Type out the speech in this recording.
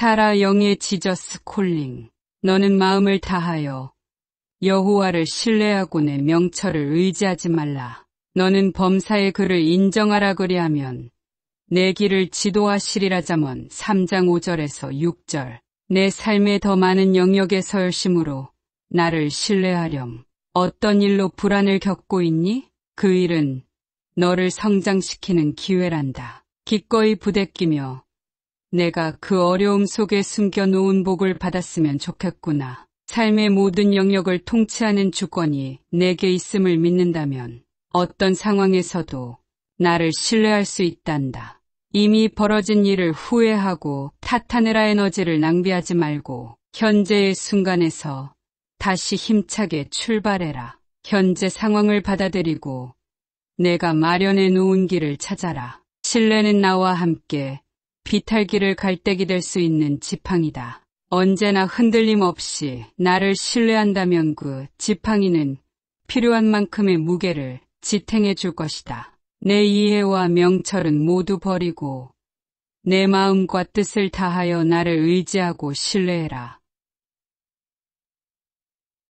사라 영의 지저스 콜링 너는 마음을 다하여 여호와를 신뢰하고 내 명철을 의지하지 말라. 너는 범사의 그를 인정하라 그리하면 내 길을 지도하시리라 잠언 3장 5절에서 6절 내 삶의 더 많은 영역에서 열심으로 나를 신뢰하렴. 어떤 일로 불안을 겪고 있니? 그 일은 너를 성장시키는 기회란다. 기꺼이 부대끼며 내가 그 어려움 속에 숨겨놓은 복을 받았으면 좋겠구나. 삶의 모든 영역을 통치하는 주권이 내게 있음을 믿는다면 어떤 상황에서도 나를 신뢰할 수 있단다. 이미 벌어진 일을 후회하고 탓하느라 에너지를 낭비하지 말고 현재의 순간에서 다시 힘차게 출발해라. 현재 상황을 받아들이고 내가 마련해 놓은 길을 찾아라. 신뢰는 나와 함께 비탈길을 갈대기 될 수 있는 지팡이다. 언제나 흔들림 없이 나를 신뢰한다면 그 지팡이는 필요한 만큼의 무게를 지탱해 줄 것이다. 내 이해와 명철은 모두 버리고 내 마음과 뜻을 다하여 나를 의지하고 신뢰해라.